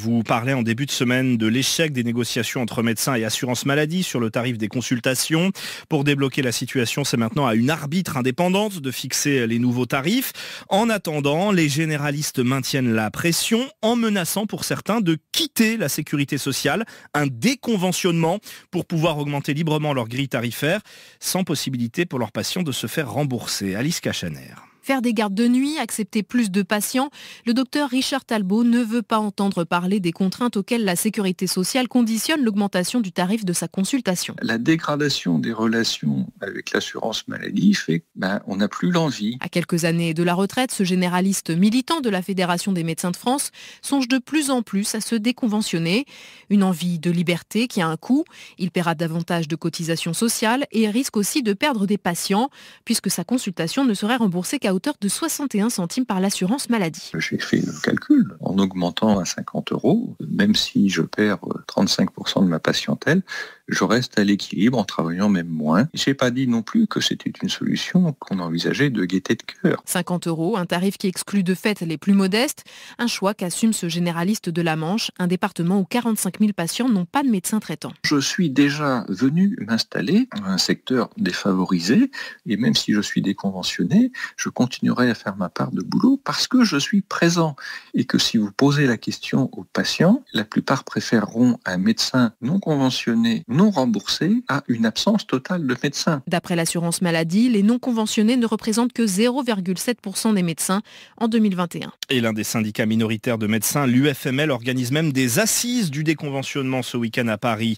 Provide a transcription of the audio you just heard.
vous parlez en début de semaine de l'échec des négociations entre médecins et assurance maladie sur le tarif des consultations. Pour débloquer la situation, c'est maintenant à une arbitre indépendante de fixer les nouveaux tarifs. En attendant, les généralistes maintiennent la pression en menaçant pour certains de quitter la sécurité sociale, un déconventionnement pour pouvoir augmenter librement leur grille tarifaire sans possibilité pour leurs patients de se faire rembourser. Alice Cachaner faire des gardes de nuit, accepter plus de patients, le docteur Richard Talbot ne veut pas entendre parler des contraintes auxquelles la sécurité sociale conditionne l'augmentation du tarif de sa consultation. La dégradation des relations avec l'assurance maladie fait ben, on n'a plus l'envie. À quelques années de la retraite, ce généraliste militant de la Fédération des médecins de France songe de plus en plus à se déconventionner. Une envie de liberté qui a un coût. Il paiera davantage de cotisations sociales et risque aussi de perdre des patients puisque sa consultation ne serait remboursée qu'à de 61 centimes par l'assurance maladie. J'ai fait le calcul. En augmentant à 50 euros, même si je perds 35% de ma patientèle, je reste à l'équilibre en travaillant même moins. Je n'ai pas dit non plus que c'était une solution qu'on envisageait de gaieté de cœur. 50 euros, un tarif qui exclut de fait les plus modestes, un choix qu'assume ce généraliste de la Manche, un département où 45 000 patients n'ont pas de médecin traitant. Je suis déjà venu m'installer dans un secteur défavorisé et même si je suis déconventionné, je continuerai à faire ma part de boulot parce que je suis présent et que si vous posez la question aux patients, la plupart préféreront un médecin non conventionné, non remboursés à une absence totale de médecins. D'après l'assurance maladie, les non conventionnés ne représentent que 0,7% des médecins en 2021. Et l'un des syndicats minoritaires de médecins, l'UFML, organise même des assises du déconventionnement ce week-end à Paris.